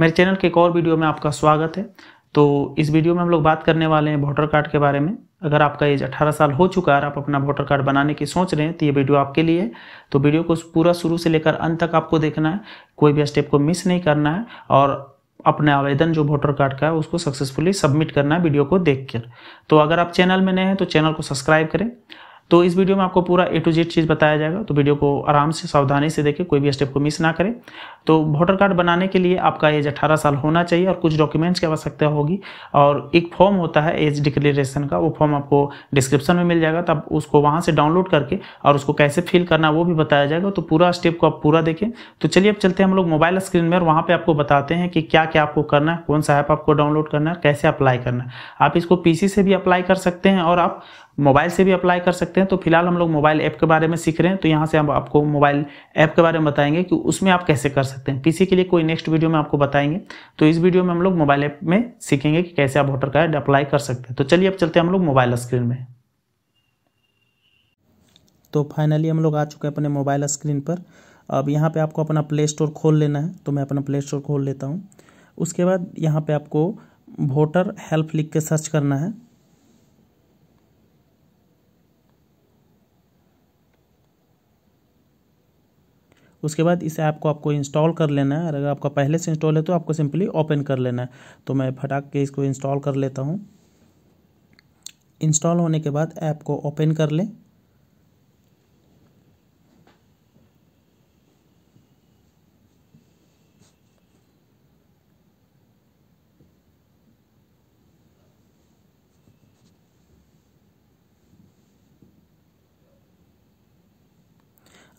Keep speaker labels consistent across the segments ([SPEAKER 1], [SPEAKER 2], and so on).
[SPEAKER 1] मेरे चैनल के एक और वीडियो में आपका स्वागत है तो इस वीडियो में हम लोग बात करने वाले हैं वोटर कार्ड के बारे में अगर आपका एज 18 साल हो चुका है आप अपना वोटर कार्ड बनाने की सोच रहे हैं तो ये वीडियो आपके लिए है तो वीडियो को पूरा शुरू से लेकर अंत तक आपको देखना है कोई भी स्टेप को मिस नहीं करना है और अपने आवेदन जो वोटर कार्ड का है उसको सक्सेसफुली सबमिट करना है वीडियो को देख तो अगर आप चैनल में नए हैं तो चैनल को सब्सक्राइब करें तो इस वीडियो में आपको पूरा ए टू जेड चीज़ बताया जाएगा तो वीडियो को आराम से सावधानी से देखें कोई भी स्टेप को मिस ना करें तो वोटर कार्ड बनाने के लिए आपका एज अठारह साल होना चाहिए और कुछ डॉक्यूमेंट्स की आवश्यकता होगी और एक फॉर्म होता है एज डिक्लेरेशन का वो फॉर्म आपको डिस्क्रिप्शन में मिल जाएगा तब उसको वहाँ से डाउनलोड करके और उसको कैसे फिल करना वो भी बताया जाएगा तो पूरा स्टेप को आप पूरा देखें तो चलिए अब चलते हैं हम लोग मोबाइल स्क्रीन में और वहाँ पर आपको बताते हैं कि क्या क्या आपको करना है कौन सा ऐप आपको डाउनलोड करना है कैसे अप्लाई करना है आप इसको पीसी से भी अप्लाई कर सकते हैं और आप मोबाइल से भी अप्लाई कर सकते हैं तो फिलहाल हम लोग मोबाइल ऐप के बारे में सीख रहे हैं तो यहाँ से हम आपको मोबाइल ऐप के बारे में बताएंगे कि उसमें आप कैसे कर सकते हैं पीसी के लिए कोई नेक्स्ट वीडियो में आपको बताएंगे तो इस वीडियो में हम लोग मोबाइल ऐप में सीखेंगे कि कैसे आप वोटर कार्ड अप्लाई कर सकते हैं तो चलिए अब चलते हैं हम लोग मोबाइल स्क्रीन में तो फाइनली हम लोग आ चुके हैं अपने मोबाइल स्क्रीन पर अब यहाँ पर आपको अपना प्ले स्टोर खोल लेना है तो मैं अपना प्ले स्टोर खोल लेता हूँ उसके बाद यहाँ पर आपको वोटर हेल्प लिख के सर्च करना है उसके बाद इस ऐप को आपको इंस्टॉल कर लेना है अगर आपका पहले से इंस्टॉल है तो आपको सिंपली ओपन कर लेना है तो मैं फटाक के इसको इंस्टॉल कर लेता हूँ इंस्टॉल होने के बाद ऐप को ओपन कर लें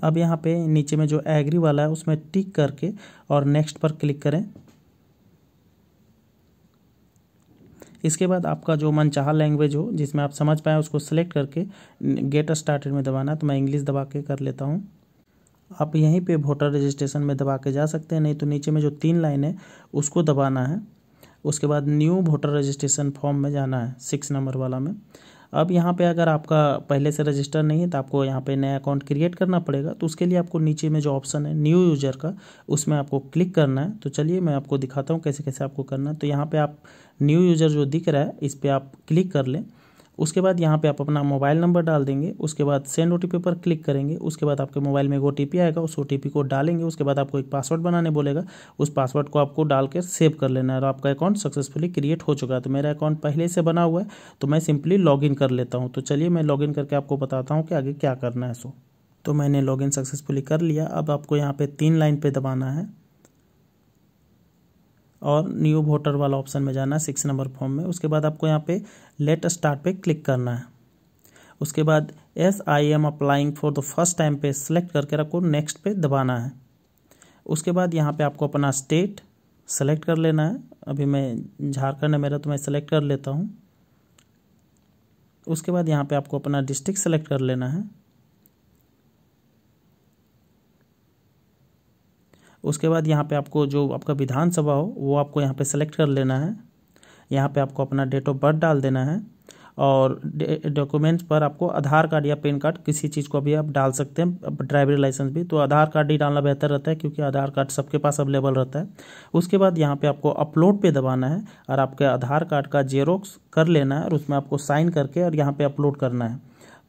[SPEAKER 1] अब यहाँ पे नीचे में जो एग्री वाला है उसमें टिक करके और नेक्स्ट पर क्लिक करें इसके बाद आपका जो मनचाहा लैंग्वेज हो जिसमें आप समझ पाएँ उसको सेलेक्ट करके गेट स्टार्टेड में दबाना तो मैं इंग्लिश दबा के कर लेता हूँ आप यहीं पे वोटर रजिस्ट्रेशन में दबा के जा सकते हैं नहीं तो नीचे में जो तीन लाइन है उसको दबाना है उसके बाद न्यू वोटर रजिस्ट्रेशन फॉर्म में जाना है सिक्स नंबर वाला में अब यहाँ पे अगर आपका पहले से रजिस्टर नहीं है तो आपको यहाँ पे नया अकाउंट क्रिएट करना पड़ेगा तो उसके लिए आपको नीचे में जो ऑप्शन है न्यू यूज़र का उसमें आपको क्लिक करना है तो चलिए मैं आपको दिखाता हूँ कैसे कैसे आपको करना है तो यहाँ पर आप न्यू यूज़र जो दिख रहा है इस पर आप क्लिक कर लें उसके बाद यहाँ पे आप अपना मोबाइल नंबर डाल देंगे उसके बाद सेंड ओ पर क्लिक करेंगे उसके बाद आपके मोबाइल में एक ओ आएगा उस ओ को डालेंगे उसके बाद आपको एक पासवर्ड बनाने बोलेगा उस पासवर्ड को आपको डाल कर सेव कर लेना है और आपका अकाउंट सक्सेसफुली क्रिएट हो चुका है तो मेरा अकाउंट पहले से बना हुआ है तो मैं सिंपली लॉगिन कर लेता हूँ तो चलिए मैं लॉगिन करके आपको बताता हूँ कि आगे क्या करना है सो तो मैंने लॉगिन सक्सेसफुली कर लिया अब आपको यहाँ पे तीन लाइन पे दबाना है और न्यू वोटर वाला ऑप्शन में जाना है सिक्स नंबर फॉर्म में उसके बाद आपको यहाँ पे लेट स्टार्ट पे क्लिक करना है उसके बाद as I am applying for the first time पे सेलेक्ट करके आपको नेक्स्ट पे दबाना है उसके बाद यहाँ पे आपको अपना स्टेट सेलेक्ट कर लेना है अभी मैं झारखंड है मेरा तो मैं सेलेक्ट कर लेता हूँ उसके बाद यहाँ पे आपको अपना डिस्ट्रिक्ट सेलेक्ट कर लेना है उसके बाद यहाँ पे आपको जो आपका विधानसभा हो वो आपको यहाँ पे सेलेक्ट कर लेना है यहाँ पे आपको अपना डेट ऑफ बर्थ डाल देना है और डॉक्यूमेंट्स पर आपको आधार कार्ड या पेन कार्ड किसी चीज़ को भी आप डाल सकते हैं ड्राइवरी लाइसेंस भी तो आधार कार्ड ही डालना बेहतर रहता है क्योंकि आधार कार्ड सबके पास अवेलेबल रहता है उसके बाद यहाँ पे आपको अपलोड पे दबाना है और आपके आधार कार्ड का जेरोक्स कर लेना है और उसमें आपको साइन करके और यहाँ पे अपलोड करना है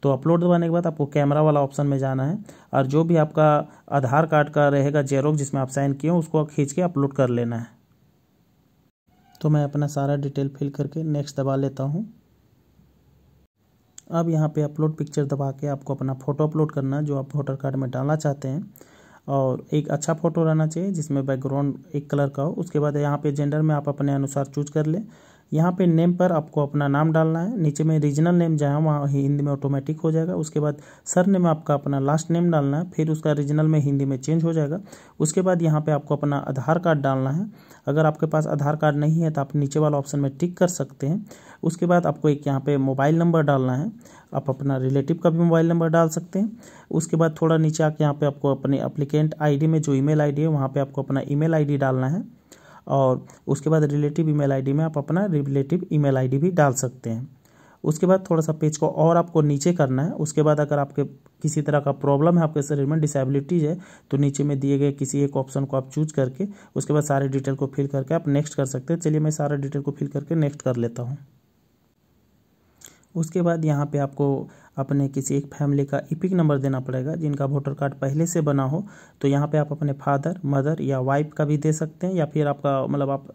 [SPEAKER 1] तो अपलोड दबाने के बाद आपको कैमरा वाला ऑप्शन में जाना है और जो भी आपका आधार कार्ड का रहेगा जेरोक जिसमें आप साइन किए हो उसको खींच के अपलोड कर लेना है तो मैं अपना सारा डिटेल फिल करके नेक्स्ट दबा लेता हूँ अब यहाँ पे अपलोड पिक्चर दबा के आपको अपना फ़ोटो अपलोड करना है जो आप वोटर कार्ड में डालना चाहते हैं और एक अच्छा फ़ोटो रहना चाहिए जिसमें बैकग्राउंड एक कलर का हो उसके बाद यहाँ पे जेंडर में आप अपने अनुसार चूज कर लें यहाँ पे नेम पर आपको अपना नाम डालना है नीचे में रीजनल नेम जहाँ वहाँ हिंदी में ऑटोमेटिक हो जाएगा उसके बाद सर नेम आपका अपना लास्ट नेम डालना है फिर उसका रीजनल में हिंदी में चेंज हो जाएगा उसके बाद यहाँ पे आपको अपना आधार कार्ड डालना है अगर आपके पास आधार कार्ड नहीं है तो आप नीचे वाला ऑप्शन में टिक कर सकते हैं उसके बाद आपको एक यहाँ पे मोबाइल नंबर डालना है आप अपना रिलेटिव का भी मोबाइल नंबर डाल सकते हैं उसके बाद थोड़ा नीचे आके यहाँ पे आपको अपने अप्लीकेंट आईडी में जो ईमेल आईडी है वहाँ पे आपको अपना ईमेल आईडी डालना है और उसके बाद रिलेटिव ईमेल आईडी में आप अपना रिलेटिव ईमेल आईडी भी डाल सकते हैं उसके बाद थोड़ा सा पेज को और आपको नीचे करना है उसके बाद अगर आपके किसी तरह का प्रॉब्लम है आपके शरीर में डिसेबिलिटीज है तो नीचे में दिए गए किसी एक ऑप्शन को आप चूज करके उसके बाद सारे डिटेल को फिल करके आप नेक्स्ट कर सकते हैं चलिए मैं सारे डिटेल को फिल करके नेक्स्ट कर लेता हूँ उसके बाद यहाँ पे आपको अपने किसी एक फैमिली का इपिक e नंबर देना पड़ेगा जिनका वोटर कार्ड पहले से बना हो तो यहाँ पे आप अपने फादर मदर या वाइफ का भी दे सकते हैं या फिर आपका मतलब आप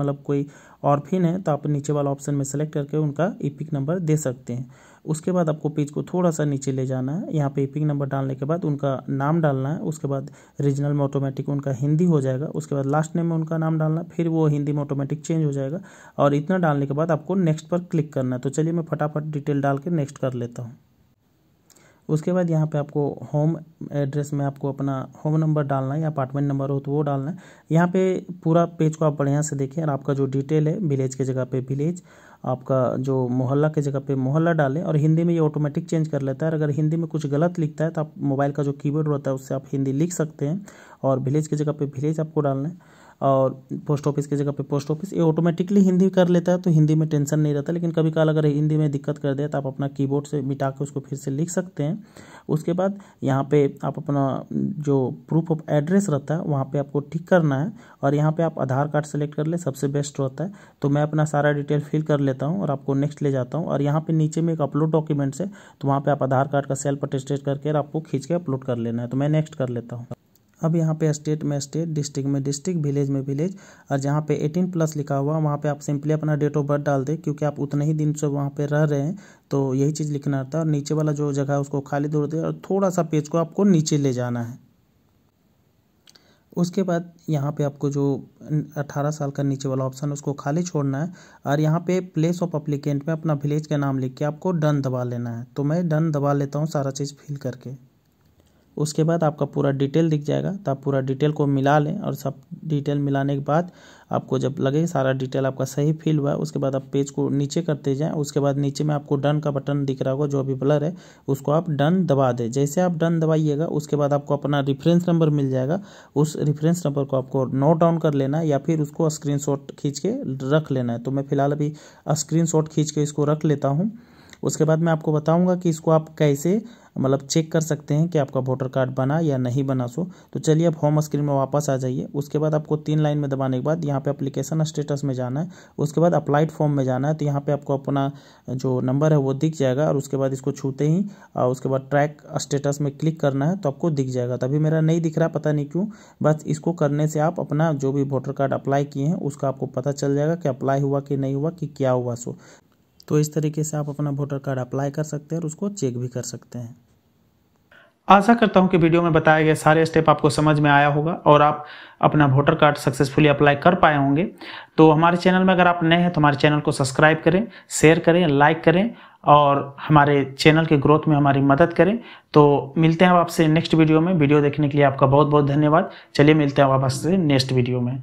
[SPEAKER 1] मतलब कोई ऑर्फिन है तो आप नीचे वाला ऑप्शन में सेलेक्ट करके उनका इपिक e नंबर दे सकते हैं उसके बाद आपको पेज को थोड़ा सा नीचे ले जाना है यहाँ पे पिंग नंबर डालने के बाद उनका नाम डालना है उसके बाद रीजनल में ऑटोमेटिक उनका हिंदी हो जाएगा उसके बाद लास्ट नेम में उनका नाम डालना है फिर वो हिंदी में ऑटोमेटिक चेंज हो जाएगा और इतना डालने के बाद आपको नेक्स्ट पर क्लिक करना है तो चलिए मैं फटाफट डिटेल डाल के नेक्स्ट कर लेता हूँ उसके बाद यहाँ पे आपको होम एड्रेस में आपको अपना होम नंबर डालना है या अपार्टमेंट नंबर हो तो वो डालना है यहाँ पे पूरा पेज को आप बढ़िया से देखें और आपका जो डिटेल है विलेज के जगह पे विलेज आपका जो मोहल्ला के जगह पे मोहल्ला डालें और हिंदी में ये ऑटोमेटिक चेंज कर लेता है अगर हिंदी में कुछ गलत लिखता है तो आप मोबाइल का जो कीबोर्ड रहता है उससे आप हिंदी लिख सकते हैं और विलेज की जगह पे विलेज आपको डालना है और पोस्ट ऑफिस की जगह पे पोस्ट ऑफिस ये ऑटोमेटिकली हिंदी कर लेता है तो हिंदी में टेंशन नहीं रहता लेकिन कभी काल अगर हिंदी में दिक्कत कर दे तो आप अपना कीबोर्ड से मिटा के उसको फिर से लिख सकते हैं उसके बाद यहाँ पे आप अपना जो प्रूफ ऑफ एड्रेस रहता है वहाँ पर आपको ठीक करना है और यहाँ पर आप आधार कार्ड सेलेक्ट कर ले सबसे बेस्ट रहता है तो मैं अपना सारा डिटेल फिल कर लेता हूँ और आपको नेक्स्ट ले जाता हूँ और यहाँ पर नीचे में एक अपलोड डॉक्यूमेंट्स है तो वहाँ पर आप आधार कार्ड का सेल्फ अटेस्टेड करके आपको खींच के अपलोड कर लेना है तो मैं नेक्स्ट कर लेता हूँ अब यहाँ पे स्टेट में स्टेट डिस्ट्रिक्ट में डिस्ट्रिक्ट विलेज में विलेज और जहाँ पे 18 प्लस लिखा हुआ वहाँ पे आप सिंपली अपना डेट ऑफ बर्थ डाल दें क्योंकि आप उतने ही दिन से वहाँ पे रह रहे हैं तो यही चीज़ लिखना रहता है और नीचे वाला जो जगह है उसको खाली दौड़ दें और थोड़ा सा पेज को आपको नीचे ले जाना है उसके बाद यहाँ पे आपको जो 18 साल का नीचे वाला ऑप्शन है उसको खाली छोड़ना है और यहाँ पे प्लेस ऑफ अप्लीकेंट में अपना विलेज का नाम लिख के आपको डन दबा लेना है तो मैं डन दबा लेता हूँ सारा चीज़ फिल करके उसके बाद आपका पूरा डिटेल दिख जाएगा तो आप पूरा डिटेल को मिला लें और सब डिटेल मिलाने के बाद आपको जब लगे सारा डिटेल आपका सही फिल हुआ है उसके बाद आप पेज को नीचे करते जाएं उसके बाद नीचे में आपको डन का बटन दिख रहा होगा जो अभी ब्लर है उसको आप डन दबा दें जैसे आप डन दबाइएगा उसके बाद आपको अपना रिफरेंस नंबर मिल जाएगा उस रिफरेंस नंबर को आपको नोट डाउन कर लेना है या फिर उसको स्क्रीन खींच के रख लेना है तो मैं फिलहाल अभी स्क्रीन खींच के इसको रख लेता हूँ उसके बाद मैं आपको बताऊँगा कि इसको आप कैसे मतलब चेक कर सकते हैं कि आपका वोटर कार्ड बना या नहीं बना सो तो चलिए आप होम स्क्रीन में वापस आ जाइए उसके बाद आपको तीन लाइन में दबाने के बाद यहाँ पे अप्लीकेशन स्टेटस में जाना है उसके बाद अप्लाइड फॉर्म में जाना है तो यहाँ पे आपको अपना जो नंबर है वो दिख जाएगा और उसके बाद इसको छूते ही और उसके बाद ट्रैक स्टेटस में क्लिक करना है तो आपको दिख जाएगा तभी मेरा नहीं दिख रहा पता नहीं क्यों बस इसको करने से आप अपना जो भी वोटर कार्ड अप्लाई किए हैं उसका आपको पता चल जाएगा कि अप्लाई हुआ कि नहीं हुआ कि क्या हुआ सो तो इस तरीके से आप अपना वोटर कार्ड अप्लाई कर सकते हैं और उसको चेक भी कर सकते हैं आशा करता हूं कि वीडियो में बताए गए सारे स्टेप आपको समझ में आया होगा और आप अपना वोटर कार्ड सक्सेसफुली अप्लाई कर पाए होंगे तो हमारे चैनल में अगर आप नए हैं तो हमारे चैनल को सब्सक्राइब करें शेयर करें लाइक करें और हमारे चैनल के ग्रोथ में हमारी मदद करें तो मिलते हैं आपसे नेक्स्ट वीडियो में वीडियो देखने के लिए आपका बहुत बहुत धन्यवाद चलिए मिलते हैं आपसे नेक्स्ट वीडियो में